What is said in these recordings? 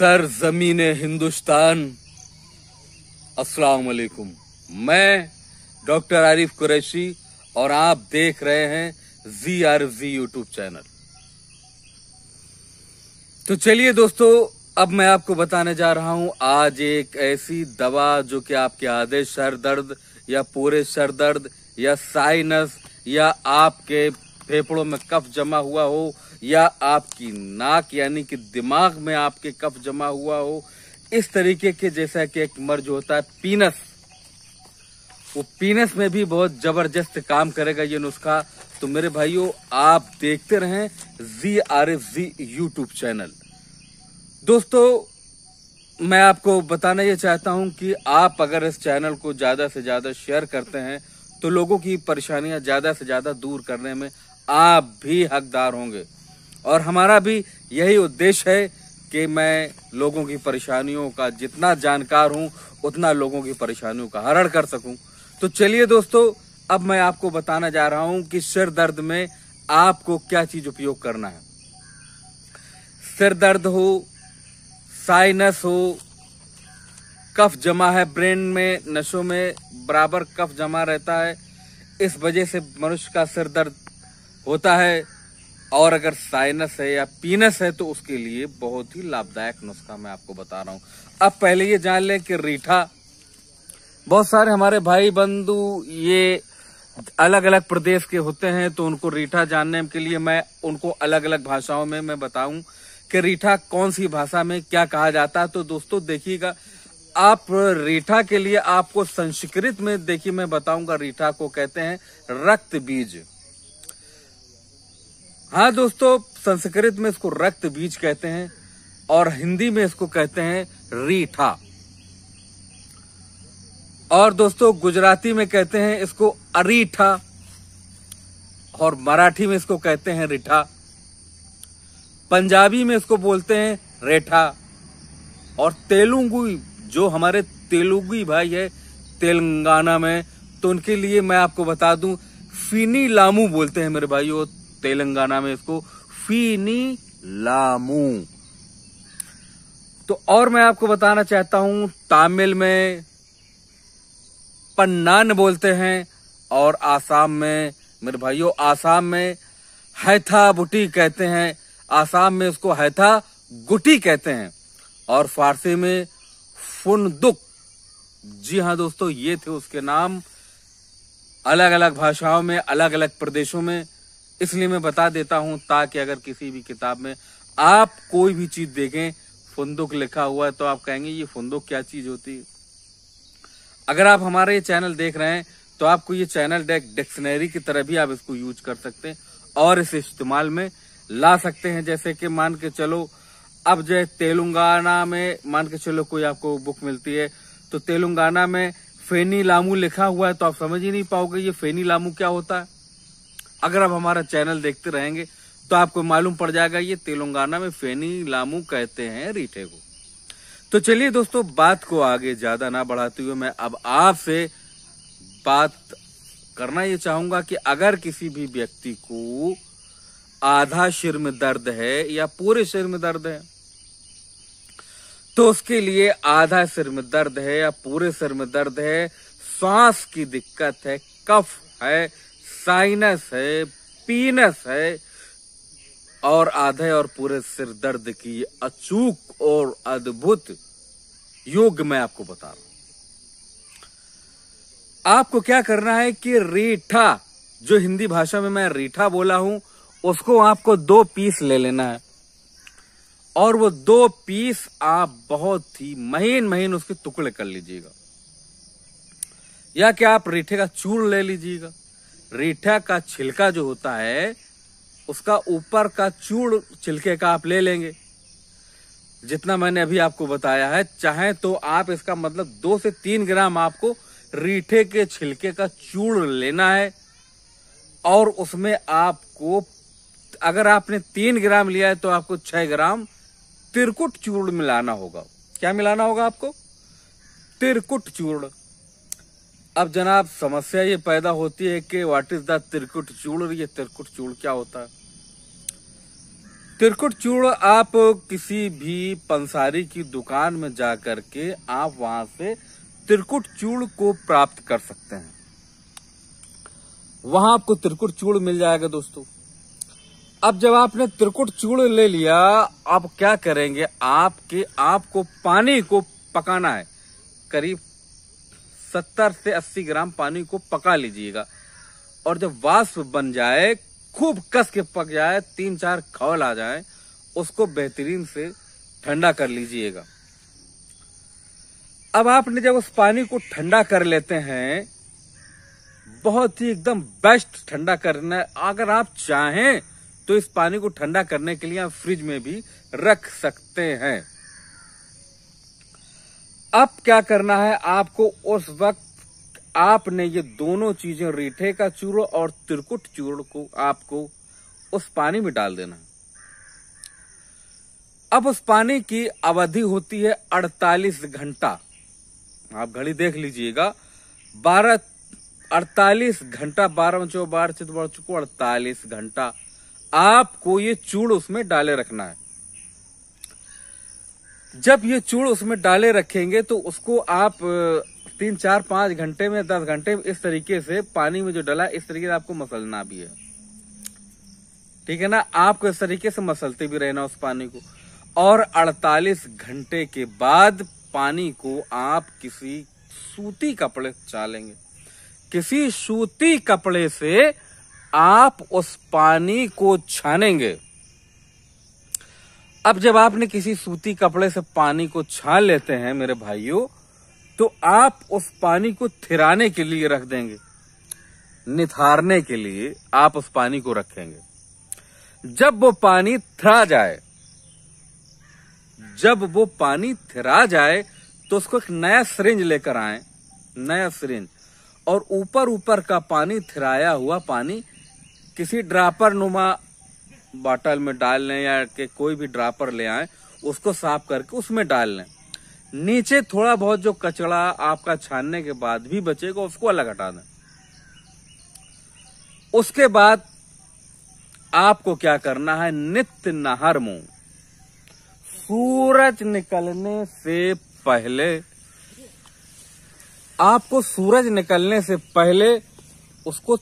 sir जमीन हिंदुस्तान अस्सलाम मैं डॉक्टर आरिफ कुरैशी और आप देख रहे हैं G R G YouTube channel तो चलिए दोस्तों अब मैं आपको बताने जा रहा हूं आज एक ऐसी दवा जो कि आपके आधे सर दर्द या पूरे सर दर्द या साइनस या आपके फेफड़ों में कफ जमा हुआ हो या आपकी नाक यानी कि दिमाग में आपके कफ जमा हुआ हो इस तरीके के जैसा कि एक मर्ज होता है पीनस वो पीनस में भी बहुत जबरदस्त काम करेगा ये नुस्खा तो मेरे भाइयों आप देखते रहें G R F G YouTube channel दोस्तों मैं आपको बताना ये चाहता हूं कि आप अगर इस चैनल को ज़्यादा से ज़्यादा शेयर करते हैं तो लोगों की परेशानियां ज़्यादा से ज़्यादा दूर करने में आप भी हकदार होंगे और हमारा भी यही उद्देश्य है कि मैं लोगों की परेशानियों का जितना जानकार हूं उतना लोगों की परेशानियों का हरण कर सकूं तो चलिए दोस्तों अब मैं आपको बताना जा रहा हूं कि सिर दर्द में आपको क्या चीज उपयोग करना है सिर दर्द हो साइनस हो कफ जमा है ब्रेन में नशों में बराबर कफ जमा रहता है इस वजह से मनुष्य का सिर दर्द होता है और अगर साइनस है या पीनस है तो उसके लिए बहुत ही लाभदायक नुस्खा मैं आपको बता रहा हूँ अब पहले ये जान लें कि रीठा बहुत सारे हमारे भाई बंधु ये अलग अलग प्रदेश के होते हैं तो उनको रीठा जानने के लिए मैं उनको अलग अलग भाषाओं में मैं बताऊं कि रीठा कौन सी भाषा में क्या कहा जाता है तो दोस्तों देखिएगा आप रीठा के लिए आपको संस्कृत में देखिए मैं बताऊंगा रीठा को कहते हैं रक्त बीज हाँ दोस्तों संस्कृत में इसको रक्त बीज कहते हैं और हिंदी में इसको कहते हैं रीठा और दोस्तों गुजराती में कहते हैं इसको अरीठा और मराठी में इसको कहते हैं रिठा पंजाबी में इसको बोलते हैं रेठा और तेलुगु जो हमारे तेलुगु भाई है तेलंगाना में तो उनके लिए मैं आपको बता दूं फिनी लामू बोलते हैं मेरे भाइयों तेलंगाना में इसको फीनी लामू तो और मैं आपको बताना चाहता हूं तमिल में पन्नान बोलते हैं और आसाम में मेरे भाइयों आसाम में हैथा बुटी कहते हैं आसाम में उसको हैथा गुटी कहते हैं और फारसी में फुनदुक जी हाँ दोस्तों ये थे उसके नाम अलग अलग भाषाओं में अलग अलग प्रदेशों में इसलिए मैं बता देता हूं ताकि अगर किसी भी किताब में आप कोई भी चीज देखें फुंदुक लिखा हुआ है तो आप कहेंगे ये फुंदुक क्या चीज होती है अगर आप हमारे ये चैनल देख रहे हैं तो आपको ये चैनल डेक डिक्शनरी की तरह भी आप इसको यूज कर सकते हैं और इसे इस्तेमाल में ला सकते हैं जैसे कि मान के चलो अब जो तेलंगाना में मान के चलो कोई आपको बुक मिलती है तो तेलंगाना में फेनी लामू लिखा हुआ है तो आप समझ ही नहीं पाओगे ये फेनी लामू क्या होता है अगर आप हमारा चैनल देखते रहेंगे तो आपको मालूम पड़ जाएगा ये तेलंगाना में फेनी लामू कहते हैं रीठे को तो चलिए दोस्तों बात को आगे ज्यादा ना बढ़ाते हुए मैं अब आपसे बात करना ये चाहूंगा कि अगर किसी भी व्यक्ति को आधा सिर में दर्द है या पूरे सिर में दर्द है तो उसके लिए आधा सिर में दर्द है या पूरे सिर में दर्द है सांस की दिक्कत है कफ है साइनस है पीनस है और आधे और पूरे सिर दर्द की अचूक और अद्भुत योग मैं आपको बता रहा हूं आपको क्या करना है कि रीठा जो हिंदी भाषा में मैं रीठा बोला हूं उसको आपको दो पीस ले लेना है और वो दो पीस आप बहुत ही महीन महीन उसके टुकड़े कर लीजिएगा या कि आप रीठे का चूर ले लीजिएगा रीठा का छिलका जो होता है उसका ऊपर का चूड़ छिलके का आप ले लेंगे जितना मैंने अभी आपको बताया है चाहे तो आप इसका मतलब दो से तीन ग्राम आपको रीठे के छिलके का चूड़ लेना है और उसमें आपको अगर आपने तीन ग्राम लिया है तो आपको छह ग्राम तिरकुट चूड़ मिलाना होगा क्या मिलाना होगा आपको तिरकुट चूड़ अब जनाब समस्या ये पैदा होती है कि व्हाट इज द त्रिकुट चूड़ और ये त्रिकुट चूड़ क्या होता है त्रिकुट चूड़ आप किसी भी पंसारी की दुकान में जा करके आप वहां से त्रिकुट चूड़ को प्राप्त कर सकते हैं वहां आपको त्रिकुट चूड़ मिल जाएगा दोस्तों अब जब आपने त्रिकुट चूड़ ले लिया आप क्या करेंगे आपके आपको पानी को पकाना है करीब सत्तर से अस्सी ग्राम पानी को पका लीजिएगा और जब वाष्प बन जाए खूब कस के पक जाए तीन चार खौल आ जाए उसको बेहतरीन से ठंडा कर लीजिएगा अब आपने जब उस पानी को ठंडा कर लेते हैं बहुत ही एकदम बेस्ट ठंडा करना है अगर आप चाहें तो इस पानी को ठंडा करने के लिए आप फ्रिज में भी रख सकते हैं अब क्या करना है आपको उस वक्त आपने ये दोनों चीजें रीठे का चूर्ण और त्रिकुट चूर्ण को आपको उस पानी में डाल देना अब उस पानी की अवधि होती है 48 घंटा आप घड़ी देख लीजिएगा 12 48 घंटा बारह चौ बारह चित बढ़ चुको अड़तालीस घंटा आपको ये चूड़ उसमें डाले रखना है जब ये चूड़ उसमें डाले रखेंगे तो उसको आप तीन चार पांच घंटे में दस घंटे में इस तरीके से पानी में जो डला इस तरीके से आपको मसलना भी है ठीक है ना आपको इस तरीके से मसलते भी रहना उस पानी को और 48 घंटे के बाद पानी को आप किसी सूती कपड़े से चालेंगे किसी सूती कपड़े से आप उस पानी को छानेंगे अब जब आपने किसी सूती कपड़े से पानी को छान लेते हैं मेरे भाइयों तो आप उस पानी को थिराने के लिए रख देंगे निथारने के लिए आप उस पानी को रखेंगे जब वो पानी थिरा जाए जब वो पानी थिरा जाए तो उसको एक नया सिरिंज लेकर आए नया सिरिंज और ऊपर ऊपर का पानी थिराया हुआ पानी किसी ड्रापर नुमा बॉटल में डाल लें या के कोई भी ड्रापर ले आए उसको साफ करके उसमें डाल लें नीचे थोड़ा बहुत जो कचड़ा आपका छानने के बाद भी बचेगा उसको अलग हटा दें उसके बाद आपको क्या करना है नित्य नहर मुंह सूरज निकलने से पहले आपको सूरज निकलने से पहले उसको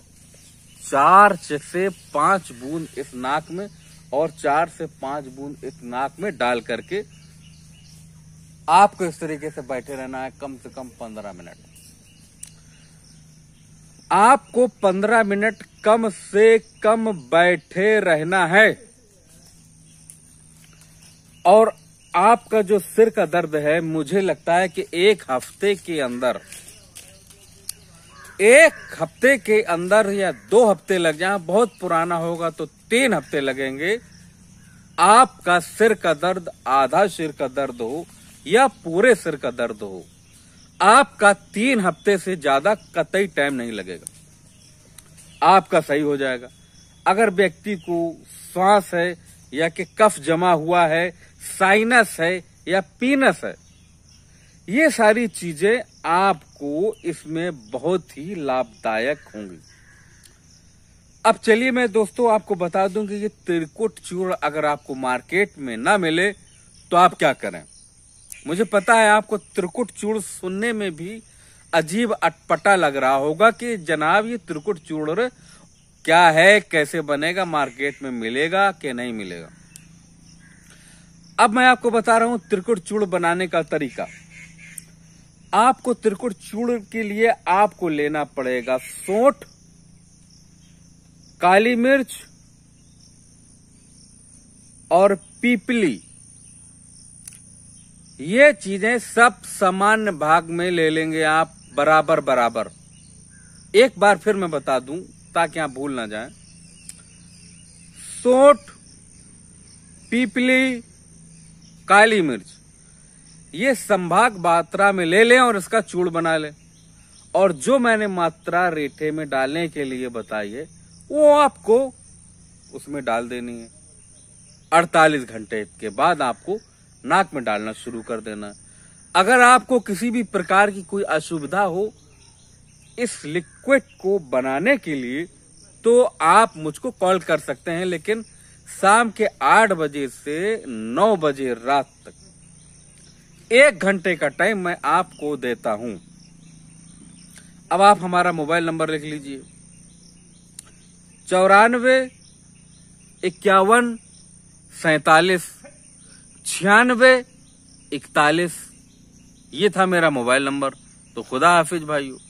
चार से पांच बूंद इस नाक में और चार से पांच बूंद इस नाक में डाल करके आपको इस तरीके से बैठे रहना है कम से कम पंद्रह मिनट आपको पंद्रह मिनट कम से कम बैठे रहना है और आपका जो सिर का दर्द है मुझे लगता है कि एक हफ्ते के अंदर एक हफ्ते के अंदर या दो हफ्ते लग जाए बहुत पुराना होगा तो तीन हफ्ते लगेंगे आपका सिर का दर्द आधा सिर का दर्द हो या पूरे सिर का दर्द हो आपका तीन हफ्ते से ज्यादा कतई टाइम नहीं लगेगा आपका सही हो जाएगा अगर व्यक्ति को श्वास है या कि कफ जमा हुआ है साइनस है या पीनस है ये सारी चीजें आपको इसमें बहुत ही लाभदायक होंगी अब चलिए मैं दोस्तों आपको बता दूं कि ये त्रिकुट चूर्ण अगर आपको मार्केट में ना मिले तो आप क्या करें मुझे पता है आपको त्रिकुट चूर्ण सुनने में भी अजीब अटपटा लग रहा होगा कि जनाब ये त्रिकुट चूर्ण क्या है कैसे बनेगा मार्केट में मिलेगा कि नहीं मिलेगा अब मैं आपको बता रहा हूं त्रिकुट चूर्ण बनाने का तरीका आपको त्रिकुट चूर्ण के लिए आपको लेना पड़ेगा सोठ काली मिर्च और पीपली ये चीजें सब सामान्य भाग में ले लेंगे आप बराबर बराबर एक बार फिर मैं बता दूं ताकि आप भूल ना जाएं सोठ पीपली काली मिर्च ये संभाग मात्रा में ले लें और इसका चूड़ बना लें और जो मैंने मात्रा रेठे में डालने के लिए बताई है वो आपको उसमें डाल देनी है 48 घंटे के बाद आपको नाक में डालना शुरू कर देना अगर आपको किसी भी प्रकार की कोई असुविधा हो इस लिक्विड को बनाने के लिए तो आप मुझको कॉल कर सकते हैं लेकिन शाम के आठ बजे से नौ बजे रात तक एक घंटे का टाइम मैं आपको देता हूं अब आप हमारा मोबाइल नंबर लिख लीजिए चौरानवे इक्यावन सैतालीस छियानवे इकतालीस ये था मेरा मोबाइल नंबर तो खुदा हाफिज भाइयों